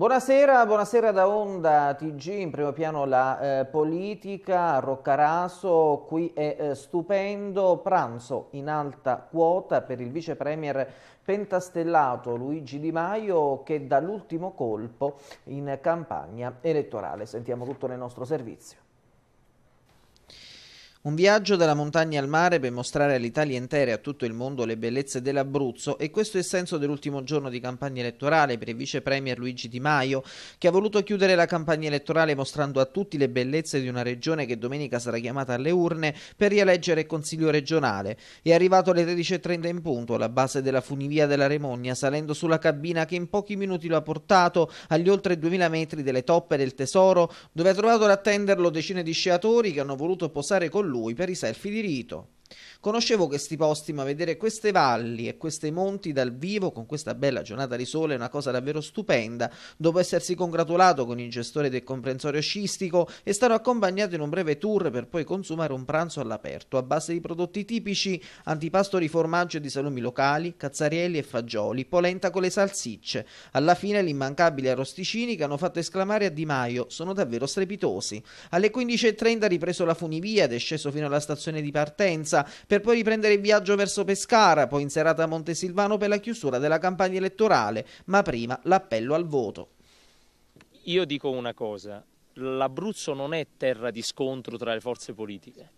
Buonasera, buonasera da Onda TG, in primo piano la eh, politica, Roccaraso, qui è eh, stupendo, pranzo in alta quota per il vice premier pentastellato Luigi Di Maio che dà l'ultimo colpo in campagna elettorale. Sentiamo tutto nel nostro servizio. Un viaggio dalla montagna al mare per mostrare all'Italia intera e a tutto il mondo le bellezze dell'Abruzzo e questo è il senso dell'ultimo giorno di campagna elettorale per il vice premier Luigi Di Maio, che ha voluto chiudere la campagna elettorale mostrando a tutti le bellezze di una regione che domenica sarà chiamata alle urne per rieleggere il consiglio regionale. È arrivato alle 13.30 in punto alla base della funivia della Remogna, salendo sulla cabina che in pochi minuti lo ha portato agli oltre 2000 metri delle toppe del tesoro, dove ha trovato ad attenderlo decine di sciatori che hanno voluto posare con lui lui per i selfie di rito. Conoscevo questi posti, ma vedere queste valli e questi monti dal vivo con questa bella giornata di sole è una cosa davvero stupenda. Dopo essersi congratulato con il gestore del comprensorio sciistico, e stato accompagnato in un breve tour per poi consumare un pranzo all'aperto a base di prodotti tipici, antipasto di formaggio e di salumi locali, cazzarielli e fagioli, polenta con le salsicce. Alla fine l'immancabile arrosticini che hanno fatto esclamare a Di Maio sono davvero strepitosi. Alle 15.30 ha ripreso la funivia ed è sceso fino alla stazione di partenza per poi riprendere il viaggio verso Pescara, poi in serata a Montesilvano per la chiusura della campagna elettorale, ma prima l'appello al voto. Io dico una cosa, l'Abruzzo non è terra di scontro tra le forze politiche.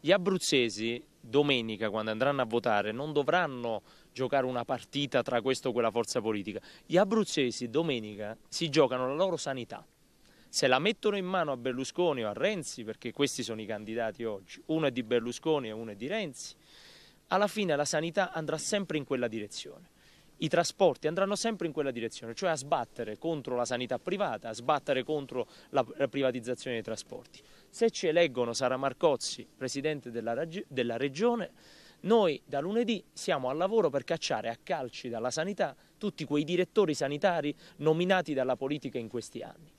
Gli abruzzesi domenica quando andranno a votare non dovranno giocare una partita tra questo o quella forza politica. Gli abruzzesi domenica si giocano la loro sanità se la mettono in mano a Berlusconi o a Renzi, perché questi sono i candidati oggi, uno è di Berlusconi e uno è di Renzi, alla fine la sanità andrà sempre in quella direzione. I trasporti andranno sempre in quella direzione, cioè a sbattere contro la sanità privata, a sbattere contro la privatizzazione dei trasporti. Se ci eleggono Sara Marcozzi, presidente della, della regione, noi da lunedì siamo al lavoro per cacciare a calci dalla sanità tutti quei direttori sanitari nominati dalla politica in questi anni.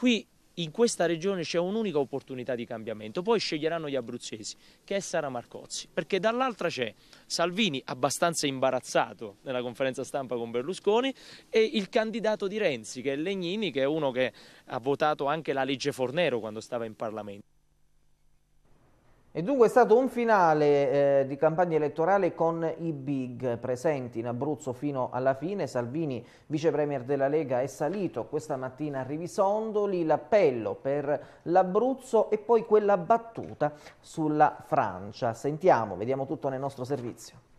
Qui in questa regione c'è un'unica opportunità di cambiamento, poi sceglieranno gli abruzzesi, che è Sara Marcozzi, perché dall'altra c'è Salvini abbastanza imbarazzato nella conferenza stampa con Berlusconi e il candidato di Renzi, che è Legnini, che è uno che ha votato anche la legge Fornero quando stava in Parlamento. E dunque è stato un finale eh, di campagna elettorale con i big presenti in Abruzzo fino alla fine. Salvini, vice premier della Lega, è salito questa mattina a Rivisondoli, l'appello per l'Abruzzo e poi quella battuta sulla Francia. Sentiamo, vediamo tutto nel nostro servizio.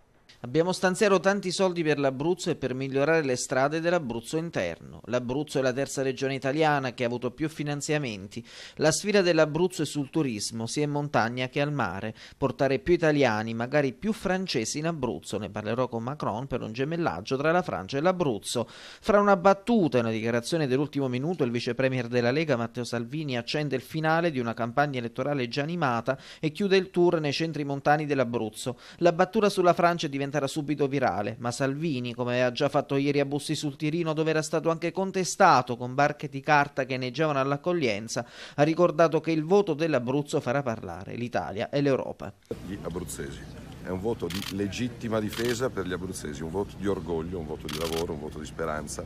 Abbiamo stanziato tanti soldi per l'Abruzzo e per migliorare le strade dell'Abruzzo interno. L'Abruzzo è la terza regione italiana che ha avuto più finanziamenti. La sfida dell'Abruzzo è sul turismo, sia in montagna che al mare. Portare più italiani, magari più francesi in Abruzzo. Ne parlerò con Macron per un gemellaggio tra la Francia e l'Abruzzo. Fra una battuta e una dichiarazione dell'ultimo minuto, il vice premier della Lega Matteo Salvini accende il finale di una campagna elettorale già animata e chiude il tour nei centri montani dell'Abruzzo. La battuta sulla Francia diventa diventerà subito virale, ma Salvini, come aveva già fatto ieri a Bussi sul Tirino dove era stato anche contestato con barche di carta che neggiavano all'accoglienza, ha ricordato che il voto dell'Abruzzo farà parlare l'Italia e l'Europa. Gli abruzzesi. È un voto di legittima difesa per gli abruzzesi, un voto di orgoglio, un voto di lavoro, un voto di speranza.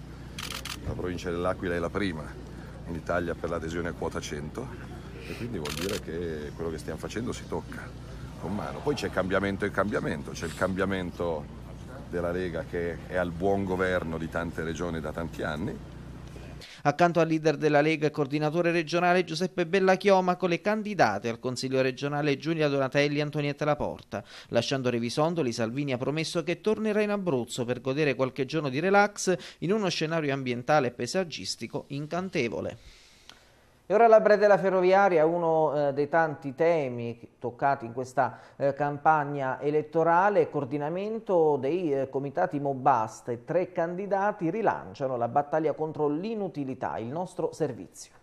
La provincia dell'Aquila è la prima in Italia per l'adesione a quota 100 e quindi vuol dire che quello che stiamo facendo si tocca con mano. Poi c'è cambiamento e cambiamento, c'è il cambiamento della Lega che è al buon governo di tante regioni da tanti anni. Accanto al leader della Lega e coordinatore regionale Giuseppe Bellachioma,co le candidate al Consiglio regionale Giulia Donatelli e Antonietta Laporta. Lasciando Revisondoli, Salvini ha promesso che tornerà in Abruzzo per godere qualche giorno di relax in uno scenario ambientale e paesaggistico incantevole. E ora la breve della ferroviaria, uno eh, dei tanti temi toccati in questa eh, campagna elettorale, coordinamento dei eh, comitati Mobast e tre candidati rilanciano la battaglia contro l'inutilità, il nostro servizio.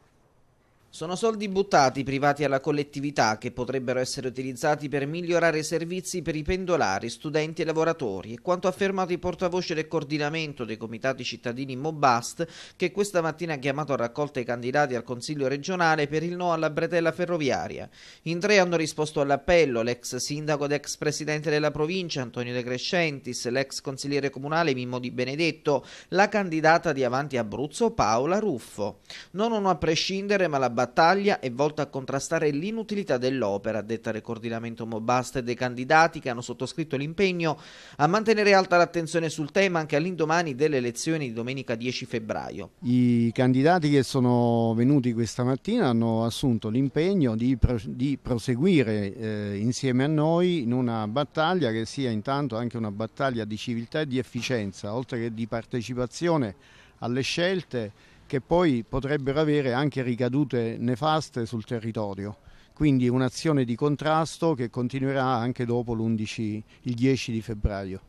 Sono soldi buttati privati alla collettività che potrebbero essere utilizzati per migliorare i servizi per i pendolari, studenti e lavoratori, e quanto affermato il portavoce del coordinamento dei comitati cittadini Mobast che questa mattina ha chiamato a raccolta i candidati al Consiglio regionale per il no alla bretella ferroviaria. In tre hanno risposto all'appello l'ex sindaco ed ex presidente della provincia Antonio De Crescentis, l'ex consigliere comunale Mimmo Di Benedetto, la candidata di Avanti Abruzzo Paola Ruffo. Non uno a prescindere ma la battaglia è volta a contrastare l'inutilità dell'opera, detta del coordinamento Mobast e dei candidati che hanno sottoscritto l'impegno a mantenere alta l'attenzione sul tema anche all'indomani delle elezioni di domenica 10 febbraio. I candidati che sono venuti questa mattina hanno assunto l'impegno di, pro di, proseguire eh, insieme a noi in una battaglia che sia intanto anche una battaglia di civiltà e di efficienza, oltre che di partecipazione alle scelte che poi potrebbero avere anche ricadute nefaste sul territorio. Quindi un'azione di contrasto che continuerà anche dopo l'11, il 10 di febbraio.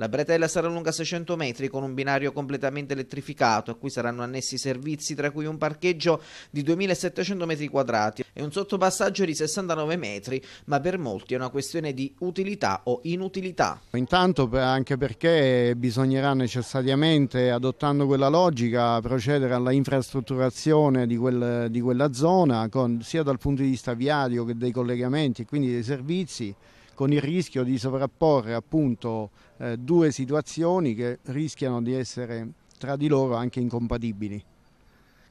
La bretella sarà lunga 600 metri con un binario completamente elettrificato a cui saranno annessi servizi tra cui un parcheggio di 2700 metri quadrati e un sottopassaggio di 69 metri, ma per molti è una questione di utilità o inutilità. Intanto anche perché bisognerà necessariamente, adottando quella logica, procedere alla infrastrutturazione di, quel, di quella zona con, sia dal punto di vista viario che dei collegamenti e quindi dei servizi con il rischio di sovrapporre appunto eh, due situazioni che rischiano di essere tra di loro anche incompatibili.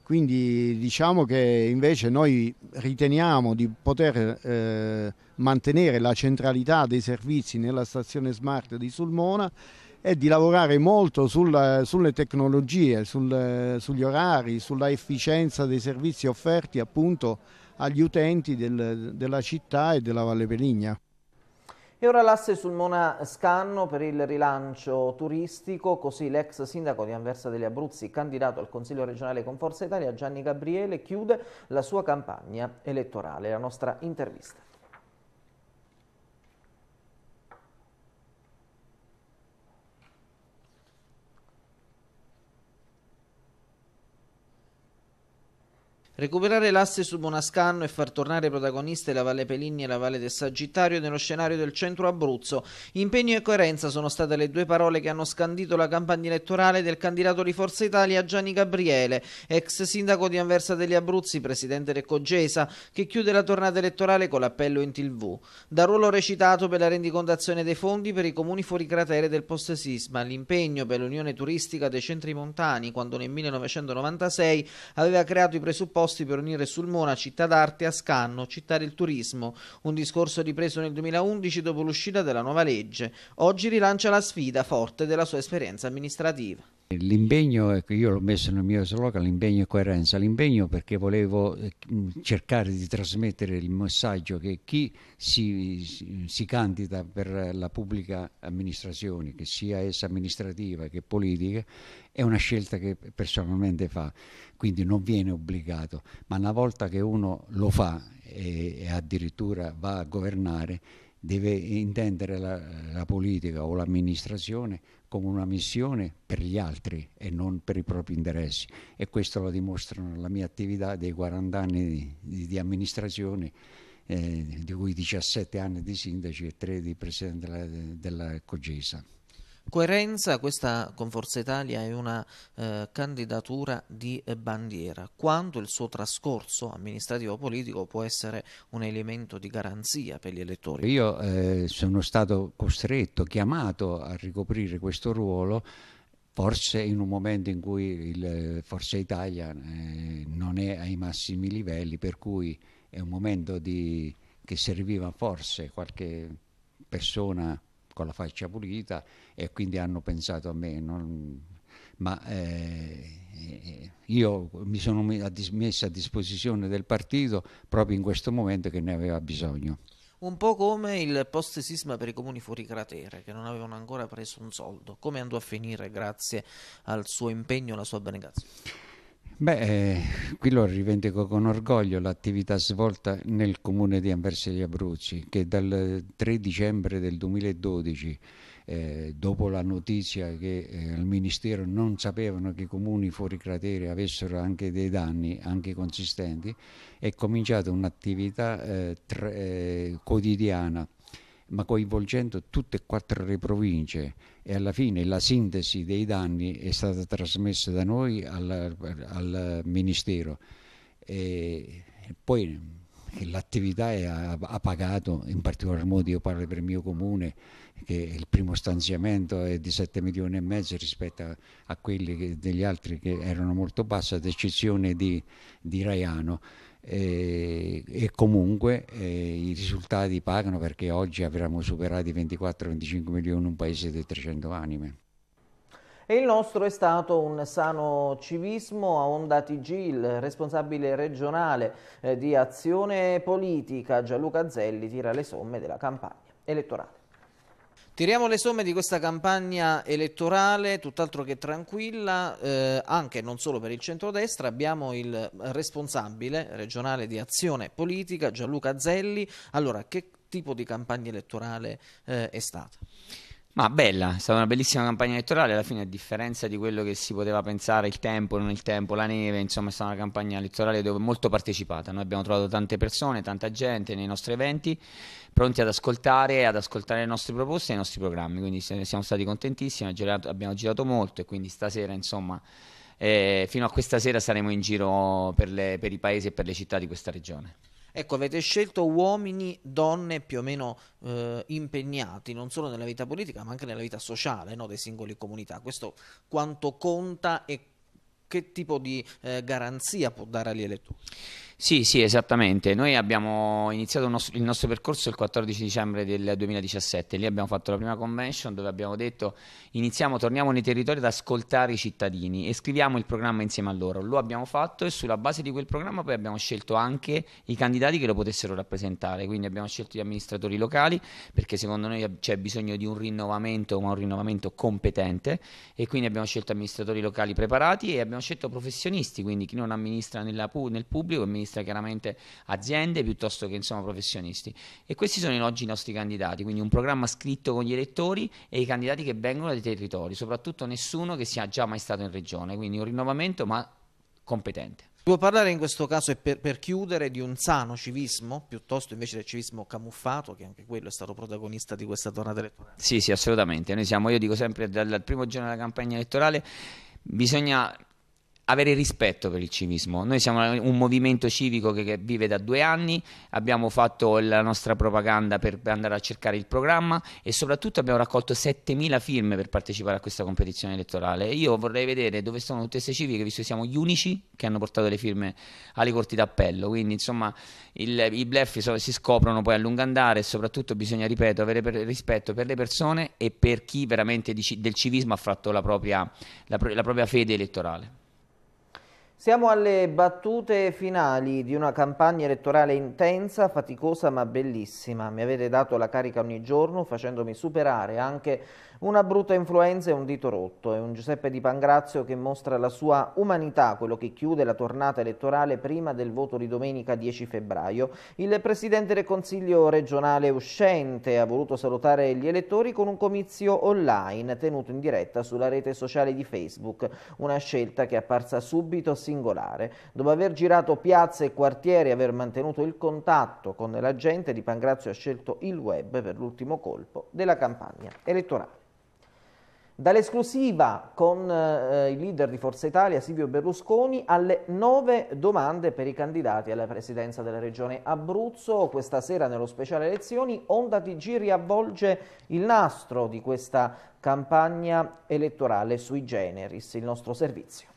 Quindi diciamo che invece noi riteniamo di poter eh, mantenere la centralità dei servizi nella stazione smart di Sulmona e di lavorare molto sul, sulle tecnologie, sul, sugli orari, sulla efficienza dei servizi offerti appunto agli utenti del, della città e della Valle Peligna. E ora l'asse sul Mona Scanno per il rilancio turistico, così l'ex sindaco di Anversa degli Abruzzi, candidato al Consiglio regionale con Forza Italia, Gianni Gabriele, chiude la sua campagna elettorale. La nostra intervista. Recuperare l'asse su Monascanno e far tornare protagoniste la Valle Pelini e la Valle del Sagittario nello scenario del centro Abruzzo. Impegno e coerenza sono state le due parole che hanno scandito la campagna elettorale del candidato di Forza Italia Gianni Gabriele, ex sindaco di Anversa degli Abruzzi, presidente del Cogesa, che chiude la tornata elettorale con l'appello in tv. Da ruolo recitato per la rendicontazione dei fondi per i comuni fuori cratere del post-sisma, l'impegno per l'unione turistica dei centri montani, quando nel 1996 aveva creato i presupposti posti per unire Sulmona, città d'arte, a Scanno, città del turismo. Un discorso ripreso nel 2011 dopo l'uscita della nuova legge. Oggi rilancia la sfida forte della sua esperienza amministrativa. L'impegno, ecco, io l'ho messo nel mio slogan, l'impegno e coerenza, l'impegno perché volevo eh, cercare di trasmettere il messaggio che chi si, si candida per la pubblica amministrazione, che sia essa amministrativa che politica, è una scelta che personalmente fa, quindi non viene obbligato, ma una volta che uno lo fa e, e addirittura va a governare, deve intendere la, la politica o l'amministrazione come una missione per gli altri e non per i propri interessi e questo lo dimostrano la mia attività dei 40 anni di, di, di amministrazione eh, di cui 17 anni di sindaci e 3 di presidente della, della Cogesa coerenza questa con Forza Italia è una eh, candidatura di eh, bandiera, quando il suo trascorso amministrativo-politico può essere un elemento di garanzia per gli elettori. Io eh, sono stato costretto, chiamato a ricoprire questo ruolo forse in un momento in cui il eh, Forza Italia eh, non è ai massimi livelli, per cui è un momento di, che serviva forse qualche persona con la faccia pulita e quindi hanno pensato a me. Non, ma eh, io mi sono messo a disposizione del partito proprio in questo momento che ne aveva bisogno. Un po' come il post sisma per i comuni fuori cratere che non avevano ancora preso un soldo. Come andò a finire grazie al suo impegno e alla sua abnegazione? Beh, eh, qui lo rivendico con orgoglio l'attività svolta nel comune di Anversa degli Abruzzi, che dal 3 dicembre del 2012, eh, dopo la notizia che eh, al Ministero non sapevano che i comuni fuori cratere avessero anche dei danni, anche consistenti, è cominciata un'attività eh, eh quotidiana, ma coinvolgendo tutte e quattro le province e alla fine la sintesi dei danni è stata trasmessa da noi al, al Ministero e poi eh, l'attività ha, pagato, in particolar modo io parlo per il mio comune, che il primo stanziamento è di 7 milioni e mezzo rispetto a, a quelli che, degli altri che erano molto bassi, ad eccezione di, di Raiano e, eh, e comunque eh, i risultati pagano perché oggi avremmo superato i 24-25 milioni in un paese di 300 anime. E il nostro è stato un sano civismo a Onda TG, il responsabile regionale eh, di azione politica Gianluca Zelli tira le somme della campagna elettorale. Tiriamo le somme di questa campagna elettorale, tutt'altro che tranquilla, eh, anche non solo per il centrodestra. Abbiamo il responsabile regionale di azione politica, Gianluca Zelli. Allora, che tipo di campagna elettorale eh, è stata? Ma bella, è stata una bellissima campagna elettorale, alla fine a differenza di quello che si poteva pensare, il tempo, non il tempo, la neve, insomma è stata una campagna elettorale dove molto partecipata, noi abbiamo trovato tante persone, tanta gente nei nostri eventi pronti ad ascoltare, ad ascoltare le nostre proposte e i nostri programmi, quindi siamo stati contentissimi, abbiamo girato molto e quindi stasera insomma... Eh, fino a questa sera saremo in giro per, le, per, i paesi e per le città di questa regione. Ecco, avete scelto uomini, donne più o meno eh, impegnati non solo nella vita politica ma anche nella vita sociale no, dei singoli comunità. Questo quanto conta e che tipo di eh, garanzia può dare agli elettori? Sì, sì, esattamente. Noi abbiamo iniziato nostro, il nostro percorso il 14 dicembre del 2017, lì abbiamo fatto la prima convention dove abbiamo detto iniziamo, torniamo nei territori ad ascoltare i cittadini e scriviamo il programma insieme a loro. Lo abbiamo fatto e sulla base di quel programma poi abbiamo scelto anche i candidati che lo potessero rappresentare, quindi abbiamo scelto gli amministratori locali perché secondo noi c'è bisogno di un rinnovamento, ma un rinnovamento competente e quindi abbiamo scelto amministratori locali preparati e abbiamo hanno scelto professionisti, quindi chi non amministra pu nel pubblico amministra chiaramente aziende piuttosto che insomma, professionisti. E questi sono oggi i nostri candidati, quindi un programma scritto con gli elettori e i candidati che vengono dai territori, soprattutto nessuno che sia già mai stato in regione, quindi un rinnovamento ma competente. Può parlare in questo caso, e per, per, chiudere, di un sano civismo, piuttosto invece del civismo camuffato, che anche quello è stato protagonista di questa tornata elettorale? Sì, sì, assolutamente. Noi siamo, io dico sempre, dal primo giorno della campagna elettorale bisogna avere rispetto per il civismo. Noi siamo un movimento civico che, che, vive da due anni, abbiamo fatto la nostra propaganda per andare a cercare il programma e soprattutto abbiamo raccolto 7.000 firme per partecipare a questa competizione elettorale. Io vorrei vedere dove sono tutte queste civiche, visto che siamo gli unici che hanno portato le firme alle corti d'appello. Quindi insomma il, i bluff si scoprono poi a lungo andare e soprattutto bisogna, ripeto, avere per, rispetto per le persone e per chi veramente di, del civismo ha fatto la propria, la, la propria fede elettorale. Siamo alle battute finali di una campagna elettorale intensa, faticosa ma bellissima. Mi avete dato la carica ogni giorno facendomi superare anche una brutta influenza e un dito rotto. È un Giuseppe Di Pangrazio che mostra la sua umanità, quello che chiude la tornata elettorale prima del voto di domenica 10 febbraio. Il Presidente del Consiglio regionale uscente ha voluto salutare gli elettori con un comizio online tenuto in diretta sulla rete sociale di Facebook. Una scelta che è apparsa subito singolare. Dopo aver girato piazze e quartieri e aver mantenuto il contatto con la gente, Di Pangrazio ha scelto il web per l'ultimo colpo della campagna elettorale. Dall'esclusiva con eh, il leader di Forza Italia Silvio Berlusconi alle nove domande per i candidati alla presidenza della regione Abruzzo. Questa sera nello speciale elezioni Onda TG riavvolge il nastro di questa campagna elettorale sui generis, il nostro servizio.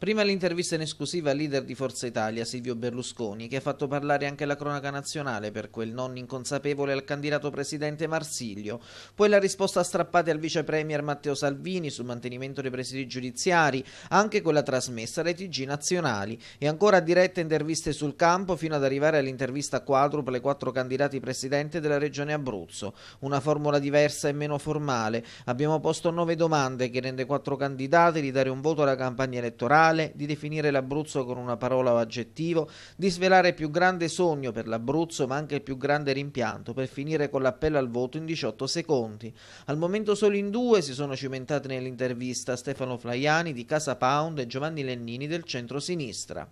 Prima l'intervista in esclusiva al leader di Forza Italia, Silvio Berlusconi, che ha fatto parlare anche la cronaca nazionale per quel non inconsapevole al candidato presidente Marsiglio. Poi la risposta strappata al vice premier Matteo Salvini sul mantenimento dei presidi giudiziari, anche quella trasmessa alle TG nazionali. E ancora dirette interviste sul campo fino ad arrivare all'intervista quadruple ai quattro candidati presidente della regione Abruzzo. Una formula diversa e meno formale. Abbiamo posto nove domande che rende quattro candidati di dare un voto alla campagna elettorale ideale, di definire l'Abruzzo con una parola o aggettivo, di svelare il più grande sogno per l'Abruzzo ma anche il più grande rimpianto, per finire con l'appello al voto in 18 secondi. Al momento solo in due si sono cimentati nell'intervista Stefano Flaiani di Casa Pound e Giovanni Lennini del centro-sinistra.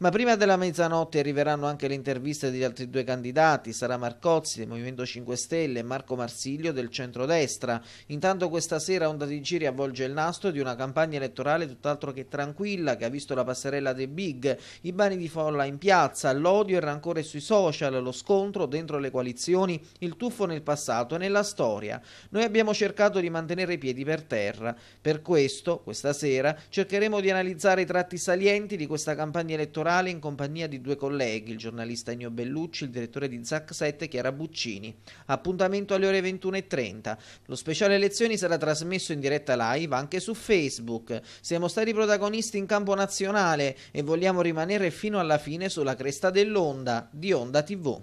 Ma prima della mezzanotte arriveranno anche le interviste degli altri due candidati, Sara Marcozzi del Movimento 5 Stelle e Marco Marsiglio del centrodestra. Intanto questa sera Onda di Giri avvolge il nastro di una campagna elettorale tutt'altro che tranquilla che ha visto la passerella dei big, i bani di folla in piazza, l'odio e il rancore sui social, lo scontro dentro le coalizioni, il tuffo nel passato e nella storia. Noi abbiamo cercato di mantenere i piedi per terra. Per questo, questa sera, cercheremo di analizzare i tratti salienti di questa campagna elettorale orale in compagnia di due colleghi, il giornalista Ennio Bellucci, il direttore di Zac 7 Chiara Buccini. Appuntamento alle ore 21.30. Lo speciale elezioni sarà trasmesso in diretta live anche su Facebook. Siamo stati protagonisti in campo nazionale e vogliamo rimanere fino alla fine sulla cresta dell'onda di Onda TV.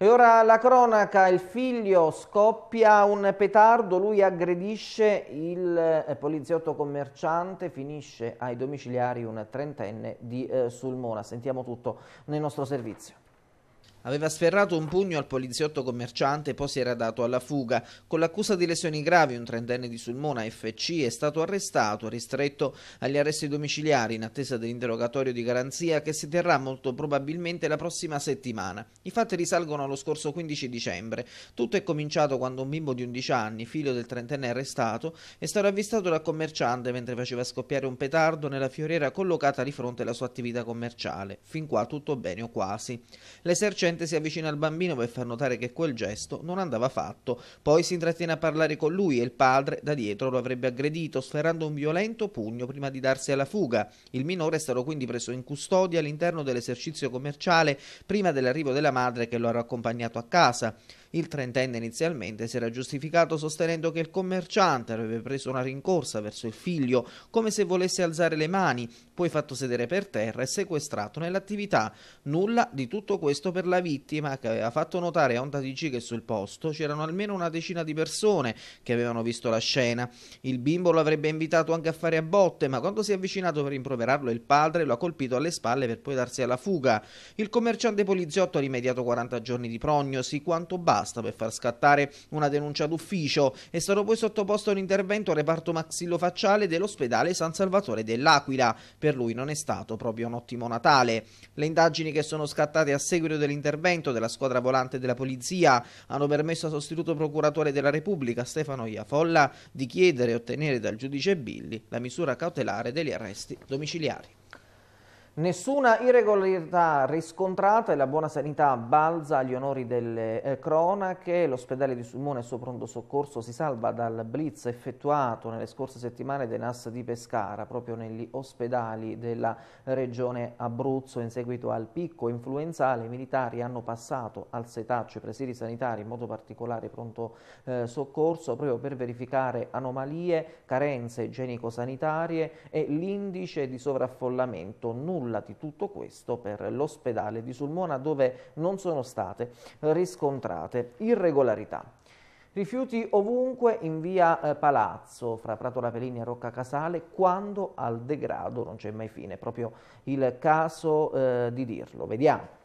E ora la cronaca, il figlio scoppia un petardo, lui aggredisce il eh, poliziotto commerciante, finisce ai domiciliari un trentenne di eh, Sulmona. Sentiamo tutto nel nostro servizio. Aveva sferrato un pugno al poliziotto commerciante e poi si era dato alla fuga. Con l'accusa di lesioni gravi, un trentenne di Sulmona FC è stato arrestato, ristretto agli arresti domiciliari in attesa dell'interrogatorio di garanzia che si terrà molto probabilmente la prossima settimana. I fatti risalgono allo scorso 15 dicembre. Tutto è cominciato quando un bimbo di 11 anni, figlio del trentenne arrestato, è stato avvistato dal commerciante mentre faceva scoppiare un petardo nella fioriera collocata di fronte alla sua attività commerciale. Fin qua tutto bene o quasi. L'esercente L'adolescente si avvicina al bambino per far notare che quel gesto non andava fatto, poi si intrattiene a parlare con lui e il padre da dietro lo avrebbe aggredito sferrando un violento pugno prima di darsi alla fuga. Il minore è stato quindi preso in custodia all'interno dell'esercizio commerciale prima dell'arrivo della madre che lo ha accompagnato a casa. Il trentenne inizialmente si era giustificato sostenendo che il commerciante aveva preso una rincorsa verso il figlio come se volesse alzare le mani, poi fatto sedere per terra e sequestrato nell'attività. Nulla di tutto questo per la vittima che aveva fatto notare a Onda TG che sul posto c'erano almeno una decina di persone che avevano visto la scena. Il bimbo lo avrebbe invitato anche a fare a botte, ma quando si è avvicinato per rimproverarlo il padre lo ha colpito alle spalle per poi darsi alla fuga. Il commerciante poliziotto ha rimediato 40 giorni di prognosi, quanto basta basta per far scattare una denuncia d'ufficio. È stato poi sottoposto a un intervento al reparto maxillofacciale dell'ospedale San Salvatore dell'Aquila. Per lui non è stato proprio un ottimo Natale. Le indagini che sono scattate a seguito dell'intervento della squadra volante della polizia hanno permesso al sostituto procuratore della Repubblica Stefano Iafolla di chiedere e ottenere dal giudice Billi la misura cautelare degli arresti domiciliari. Nessuna irregolarità riscontrata e la buona sanità balza agli onori delle eh, cronache. L'ospedale di Sulmone e suo pronto soccorso si salva dal blitz effettuato nelle scorse settimane dai NAS di Pescara, proprio negli ospedali della regione Abruzzo. In seguito al picco influenzale, i militari hanno passato al setaccio i presidi sanitari, in modo particolare pronto eh, soccorso, proprio per verificare anomalie, carenze igienico-sanitarie e l'indice di sovraffollamento. Nulla nulla di tutto questo per l'ospedale di Sulmona dove non sono state riscontrate irregolarità. Rifiuti ovunque in via eh, Palazzo, fra Prato Lapelini e Rocca Casale, quando al degrado non c'è mai fine. Proprio il caso eh, di dirlo. Vediamo.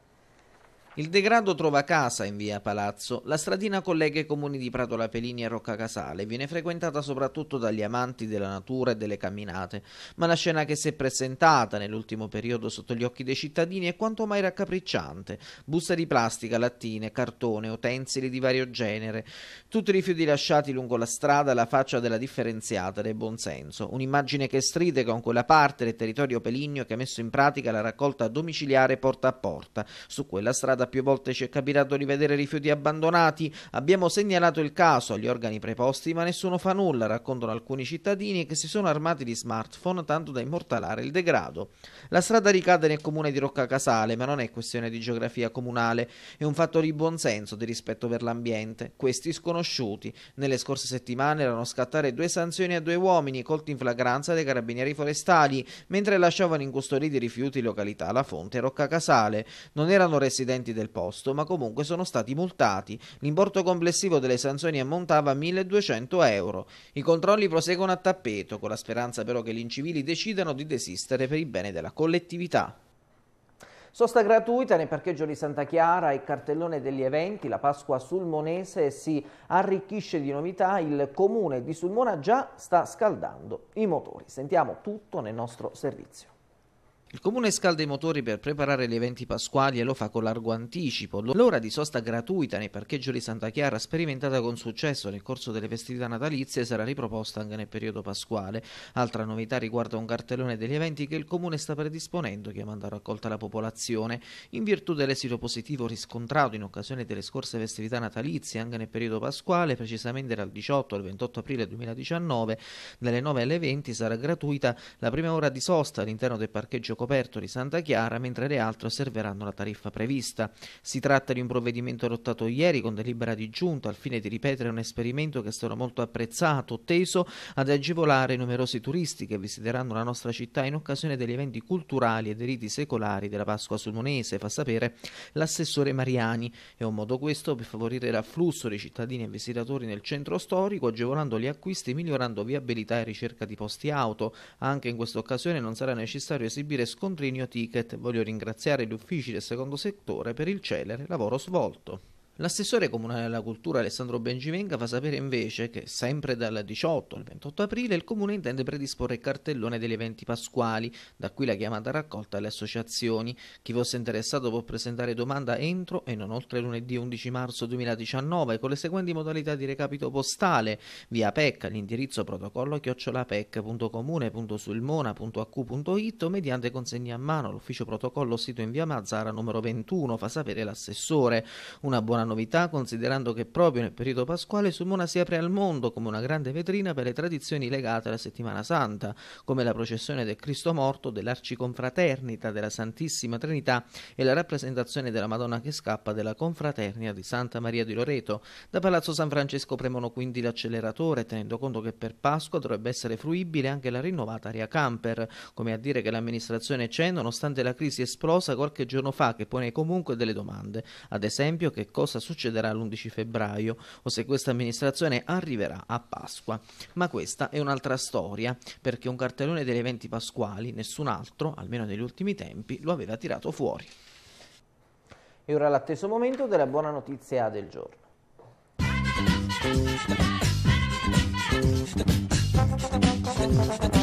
Il degrado trova casa in via Palazzo. La stradina collega i comuni di Prato Lapelini e Rocca Casale viene frequentata soprattutto dagli amanti della natura e delle camminate. Ma la scena che si è presentata nell'ultimo periodo sotto gli occhi dei cittadini è quanto mai raccapricciante. Buste di plastica, lattine, cartone, utensili di vario genere. Tutti i rifiuti lasciati lungo la strada alla faccia della differenziata del buonsenso. Un'immagine che stride con quella parte del territorio peligno che ha messo in pratica la raccolta domiciliare porta a porta su quella strada strada, più volte ci è capitato di vedere rifiuti abbandonati, abbiamo segnalato il caso agli organi preposti ma nessuno fa nulla, raccontano alcuni cittadini che si sono armati di smartphone tanto da immortalare il degrado. La strada ricade nel comune di Roccacasale ma non è questione di geografia comunale, è un fatto di buonsenso, di rispetto per l'ambiente, questi sconosciuti. Nelle scorse settimane erano scattare due sanzioni a due uomini colti in flagranza dai carabinieri forestali mentre lasciavano incustoditi rifiuti località La Fonte e Roccacasale. Non erano residenti rifiuti del posto, ma comunque sono stati multati. L'importo complessivo delle sanzioni ammontava a 1.200 euro. I controlli proseguono a tappeto, con la speranza però che gli incivili decidano di desistere per il bene della collettività. Sosta gratuita nel parcheggio di Santa Chiara e cartellone degli eventi, la Pasqua sulmonese si arricchisce di novità, il comune di Sulmona già sta scaldando i motori. Sentiamo tutto nel nostro servizio. Il comune scalda i motori per preparare gli eventi pasquali e lo fa con largo anticipo. L'ora di sosta gratuita nei parcheggi di Santa Chiara, sperimentata con successo nel corso delle festività natalizie, sarà riproposta anche nel periodo pasquale. Altra novità riguarda un cartellone degli eventi che il comune sta predisponendo, chiamando a raccolta la popolazione. In virtù dell'esito positivo riscontrato in occasione delle scorse festività natalizie, anche nel periodo pasquale, precisamente dal 18 al 28 aprile 2019, dalle 9 alle 20 sarà gratuita la prima ora di sosta all'interno del parcheggio comunale scoperto di Santa Chiara, mentre le altre osserveranno la tariffa prevista. Si tratta di un provvedimento adottato ieri con delibera di giunta al fine di ripetere un esperimento che è stato molto apprezzato, teso ad agevolare i numerosi turisti che visiteranno la nostra città in occasione degli eventi culturali e dei riti secolari della Pasqua Sulmonese, fa sapere l'assessore Mariani. È un modo questo per favorire l'afflusso dei cittadini e visitatori nel centro storico, agevolando gli acquisti, migliorando viabilità e ricerca di posti auto. Anche in questa occasione non sarà necessario esibire scontrini o ticket. Voglio ringraziare gli uffici del secondo settore per il celere lavoro svolto. L'assessore comunale alla cultura Alessandro Bengivenga fa sapere invece che sempre dal 18 al 28 aprile il comune intende predisporre il cartellone degli eventi pasquali, da qui la chiamata raccolta alle associazioni. Chi fosse interessato può presentare domanda entro e non oltre lunedì 11 marzo 2019 con le seguenti modalità di recapito postale via PEC all'indirizzo protocollo chiocciolapec.comune.sulmona.acu.it o mediante consegna a mano all'ufficio protocollo sito in via Mazzara numero 21 fa sapere l'assessore. Una buona una novità considerando che proprio nel periodo pasquale Sulmona si apre al mondo come una grande vetrina per le tradizioni legate alla settimana santa, come la processione del Cristo morto, dell'arciconfraternita, della Santissima Trinità e la rappresentazione della Madonna che scappa della confraternita di Santa Maria di Loreto. Da Palazzo San Francesco premono quindi l'acceleratore, tenendo conto che per Pasqua dovrebbe essere fruibile anche la rinnovata aria camper, come a dire che l'amministrazione c'è nonostante la crisi esplosa qualche giorno fa che pone comunque delle domande, ad esempio che cosa cosa succederà l'11 febbraio o se questa amministrazione arriverà a Pasqua. Ma questa è un'altra storia, perché un cartellone degli eventi pasquali nessun altro, almeno negli ultimi tempi, lo aveva tirato fuori. E ora l'atteso momento della buona notizia del giorno. Thank you.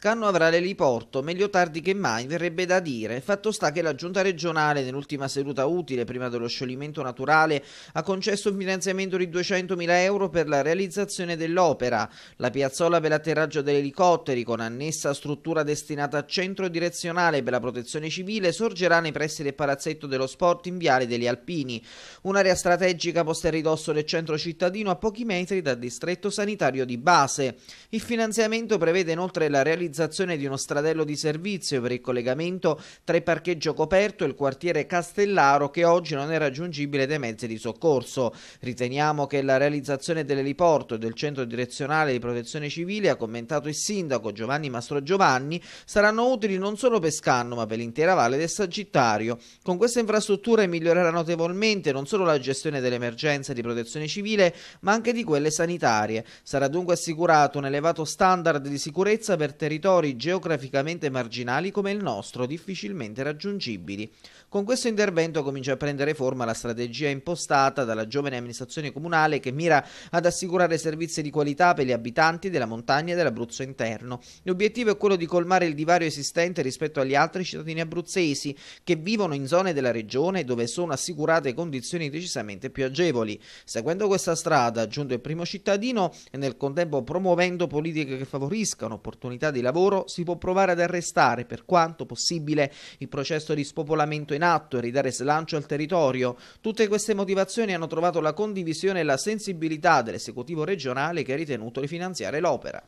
Scanno avrà l'eliporto, meglio tardi che mai, verrebbe da dire. Fatto sta che la giunta regionale, nell'ultima seduta utile prima dello scioglimento naturale, ha concesso un finanziamento di 200.000 euro per la realizzazione dell'opera. La piazzola per l'atterraggio degli elicotteri, con annessa struttura destinata a centro direzionale per la protezione civile, sorgerà nei pressi del palazzetto dello sport in viale degli Alpini, un'area strategica posta a ridosso del centro cittadino a pochi metri dal distretto sanitario di base. Il finanziamento prevede inoltre la realizzazione realizzazione di uno stradello di servizio per il collegamento tra il parcheggio coperto e il quartiere Castellaro che oggi non è raggiungibile dai mezzi di soccorso. Riteniamo che la realizzazione dell'eliporto e del centro direzionale di protezione civile, ha commentato il sindaco Giovanni Mastro Giovanni, saranno utili non solo per Scanno ma per l'intera valle del Sagittario. Con queste infrastrutture migliorerà notevolmente non solo la gestione delle emergenze di protezione civile ma anche di quelle sanitarie. Sarà dunque assicurato un elevato standard di sicurezza per territori territori geograficamente marginali come il nostro difficilmente raggiungibili. Con questo intervento comincia a prendere forma la strategia impostata dalla giovane amministrazione comunale che mira ad assicurare servizi di qualità per gli abitanti della montagna e dell'Abruzzo interno. L'obiettivo è quello di colmare il divario esistente rispetto agli altri cittadini abruzzesi che vivono in zone della regione dove sono assicurate condizioni decisamente più agevoli. Seguendo questa strada, aggiunto il primo cittadino, e nel contempo promuovendo politiche che favoriscano opportunità di lavoro, si può provare ad arrestare per quanto possibile il processo di spopolamento in atto e ridare slancio al territorio. Tutte queste motivazioni hanno trovato la condivisione e la sensibilità dell'esecutivo regionale che ha ritenuto rifinanziare l'opera.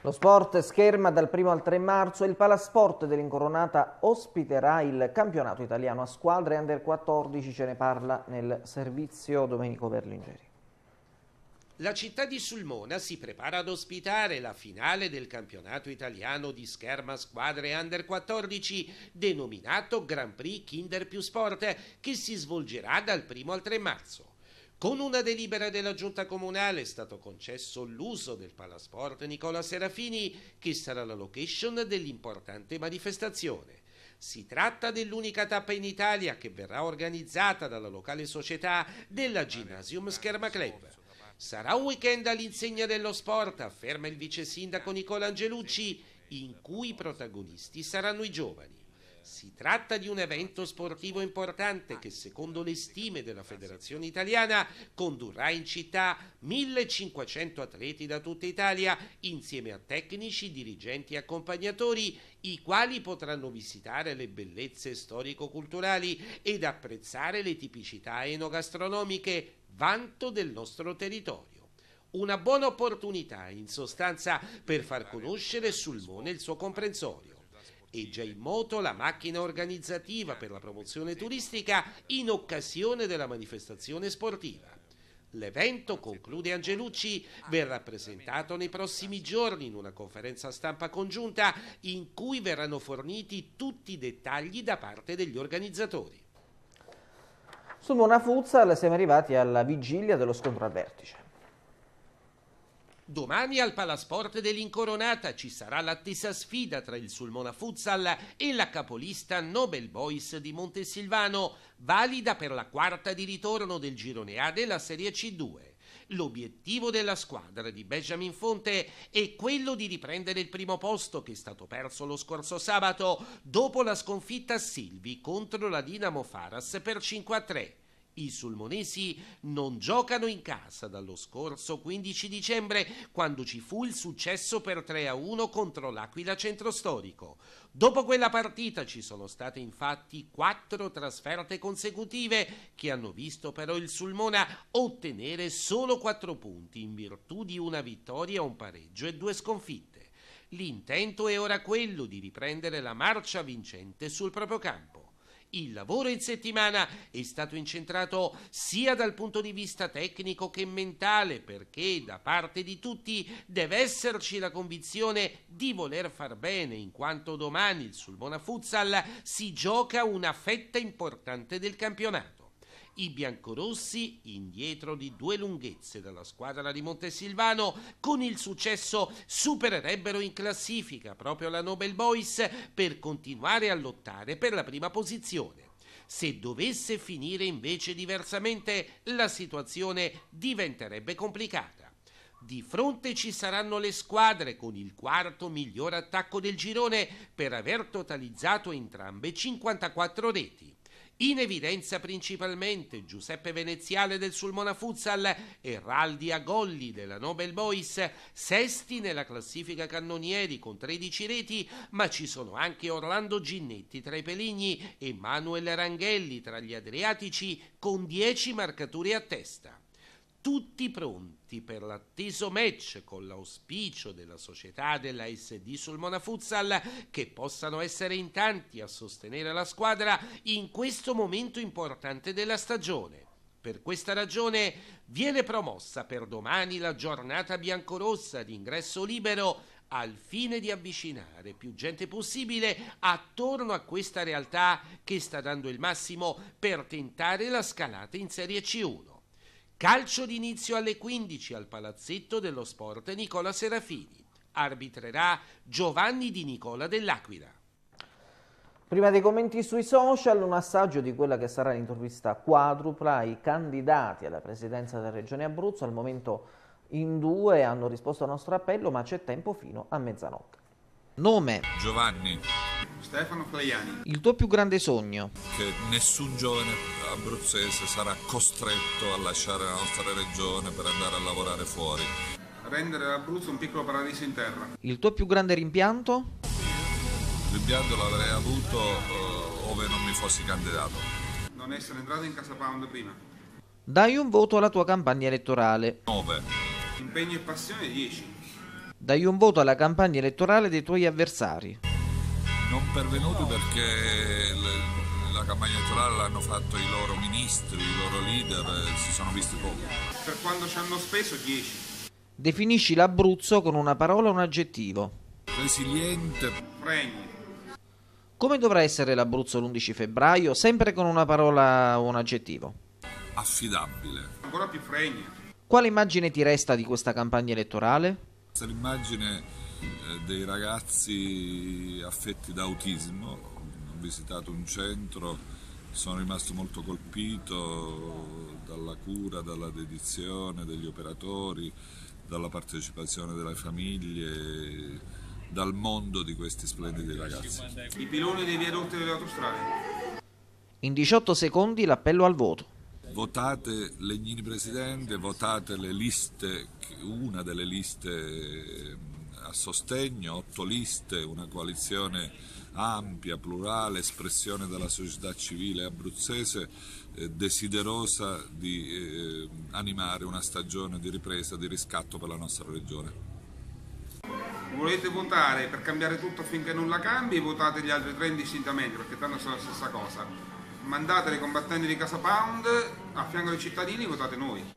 Lo sport scherma dal 1 al 3 marzo e il Palasport dell'Incoronata ospiterà il campionato italiano a squadre under 14, ce ne parla nel servizio Domenico Berlingeri. La città di Sulmona si prepara ad ospitare la finale del campionato italiano di scherma squadre under 14 denominato Grand Prix Kinder più Sport che si svolgerà dal 1 al 3 marzo. Con una delibera della giunta comunale è stato concesso l'uso del Palasport Nicola Serafini, che sarà la location dell'importante manifestazione. Si tratta dell'unica tappa in Italia che verrà organizzata dalla locale società della Gymnasium Scherma Club. Sarà un weekend all'insegna dello sport, afferma il vice sindaco Nicola Angelucci, in cui i protagonisti saranno i giovani. Si tratta di un evento sportivo importante che, secondo le stime della Federazione Italiana, condurrà in città 1500 atleti da tutta Italia, insieme a tecnici, dirigenti e accompagnatori, i quali potranno visitare le bellezze storico-culturali ed apprezzare le tipicità enogastronomiche vanto del nostro territorio. Una buona opportunità, in sostanza, per far conoscere Sulmone e il suo comprensorio. È già in moto la macchina organizzativa per la promozione turistica in occasione della manifestazione sportiva. L'evento, conclude Angelucci, verrà presentato nei prossimi giorni in una conferenza stampa congiunta in cui verranno forniti tutti i dettagli da parte degli organizzatori. Sul Mona Futsal siamo arrivati alla vigilia dello scontro al vertice. Domani al Palasport dell'Incoronata ci sarà l'attesa sfida tra il Sulmona Futsal e la capolista Nobel Boys di Montesilvano, valida per la quarta di ritorno del girone A della Serie C2. L'obiettivo della squadra di Benjamin Fonte è quello di riprendere il primo posto che è stato perso lo scorso sabato dopo la sconfitta a Silvi contro la Dinamo Faras per 5-3. I sulmonesi non giocano in casa dallo scorso 15 dicembre, quando ci fu il successo per 3-1 contro l'Aquila Centro Storico. Dopo quella partita ci sono state infatti quattro trasferte consecutive che hanno visto però il Sulmona ottenere solo quattro punti in virtù di una vittoria, un pareggio e due sconfitte. L'intento è ora quello di riprendere la marcia vincente sul proprio campo. Il lavoro in settimana è stato incentrato sia dal punto di vista tecnico che mentale perché da parte di tutti deve esserci la convinzione di voler far bene in quanto domani sul Bona Futsal si gioca una fetta importante del campionato. I biancorossi, indietro di due lunghezze dalla squadra di Montesilvano, con il successo supererebbero in classifica proprio la Nobel Boys per continuare a lottare per la prima posizione. Se dovesse finire invece diversamente, la situazione diventerebbe complicata. Di fronte ci saranno le squadre con il quarto miglior attacco del girone per aver totalizzato entrambe 54 reti. In evidenza principalmente Giuseppe Veneziale del Sulmona Futsal e Raldi Agolli della Nobel Boys, sesti nella classifica cannonieri con 13 reti, ma ci sono anche Orlando Ginnetti tra i Peligni e Manuel Ranghelli tra gli Adriatici con 10 marcature a testa tutti pronti per l'atteso match con l'auspicio della società della SD sul Mona Futsal che possano essere in tanti a sostenere la squadra in questo momento importante della stagione. Per questa ragione viene promossa per domani la giornata biancorossa di ingresso libero al fine di avvicinare più gente possibile attorno a questa realtà che sta dando il massimo per tentare la scalata in Serie C1. Calcio d'inizio alle 15 al Palazzetto dello Sport Nicola Serafini. Arbitrerà Giovanni Di Nicola dell'Aquila. Prima dei commenti sui social, un assaggio di quella che sarà l'intervista quadrupla I candidati alla presidenza della Regione Abruzzo. Al momento in due hanno risposto al nostro appello, ma c'è tempo fino a mezzanotte. Nome Giovanni Stefano Flaiani Il tuo più grande sogno Che nessun giovane abruzzese sarà costretto a lasciare la nostra regione per andare a lavorare fuori Rendere l'Abruzzo un piccolo paradiso in terra Il tuo più grande rimpianto Il Rimpianto l'avrei avuto uh, ove non mi fossi candidato Non essere entrato in Casa Pound prima Dai un voto alla tua campagna elettorale 9 Impegno e passione 10 dai un voto alla campagna elettorale dei tuoi avversari. Non pervenuti perché la campagna elettorale l'hanno fatto i loro ministri, i loro leader, si sono visti poco. Per quando ci hanno speso 10. Definisci l'Abruzzo con una parola o un aggettivo. Resiliente. Pregne. Come dovrà essere l'Abruzzo l'11 febbraio? Sempre con una parola o un aggettivo. Affidabile. Ancora più fregne. Quale immagine ti resta di questa campagna elettorale? Questa l'immagine eh, dei ragazzi affetti da autismo, ho visitato un centro, sono rimasto molto colpito dalla cura, dalla dedizione degli operatori, dalla partecipazione delle famiglie, dal mondo di questi splendidi ragazzi. I piloni dei viadotti delle autostrade. In 18 secondi l'appello al voto votate Legnini Presidente, votate le liste, una delle liste a sostegno, otto liste, una coalizione ampia, plurale, espressione della società civile abruzzese, eh, desiderosa di eh, animare una stagione di ripresa, di riscatto per la nostra regione. Volete votare per cambiare tutto affinché nulla cambi, votate gli altri tre indistintamente perché tanto sono la stessa cosa mandate le combattenti di Casa Pound a fianco dei cittadini, votate noi.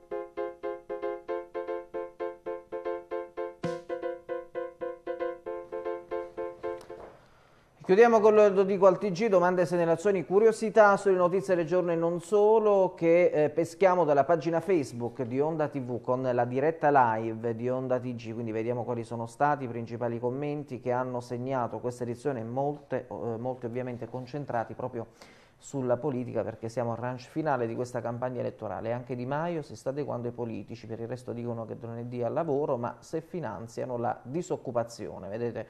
Chiudiamo con lo dico al TG, domande, segnalazioni, curiosità sulle notizie del giorno e non solo che eh, peschiamo dalla pagina Facebook di Onda TV con la diretta live di Onda TG, quindi vediamo quali sono stati i principali commenti che hanno segnato questa edizione, molte, eh, molti ovviamente concentrati proprio sulla politica perché siamo al ranch finale di questa campagna elettorale. Anche Di Maio si sta adeguando ai politici, per il resto dicono che non è di al lavoro, ma se finanziano la disoccupazione. Vedete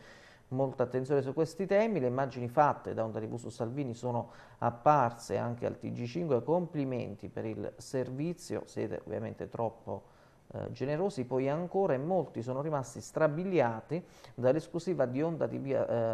molta attenzione su questi temi, le immagini fatte da Onda TV su Salvini sono apparse anche al TG5, complimenti per il servizio, siete ovviamente troppo eh, generosi, poi ancora e molti sono rimasti strabiliati dall'esclusiva di eh,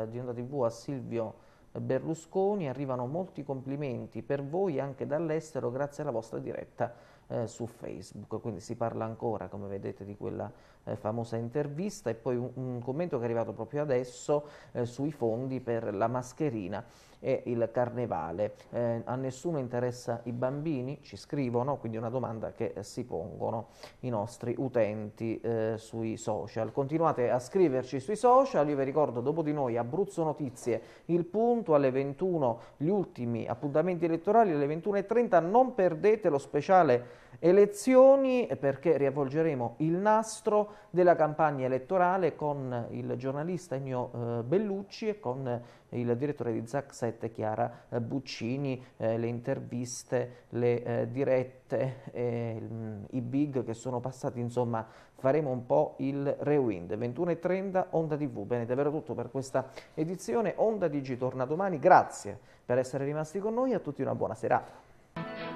di Onda TV a Silvio Berlusconi, arrivano molti complimenti per voi anche dall'estero grazie alla vostra diretta eh, su Facebook, quindi si parla ancora come vedete di quella eh, famosa intervista e poi un, un, commento che è arrivato proprio adesso eh, sui fondi per la mascherina e il carnevale. Eh, a nessuno interessa i bambini? Ci scrivono, quindi è una domanda che si pongono i nostri utenti eh, sui social. Continuate a scriverci sui social, io vi ricordo dopo di noi Abruzzo Notizie, il punto alle 21, gli ultimi appuntamenti elettorali alle 21.30, non perdete lo speciale elezioni perché riavvolgeremo il nastro della campagna elettorale con il giornalista Ennio eh, Bellucci e con eh, il direttore di Zac 7 Chiara eh, Buccini, le interviste, le dirette, mm, i big che sono passati, insomma faremo un po' il rewind. 21.30 Onda TV, bene davvero tutto per questa edizione, Onda Digi torna domani, grazie per essere rimasti con noi e a tutti una buona serata.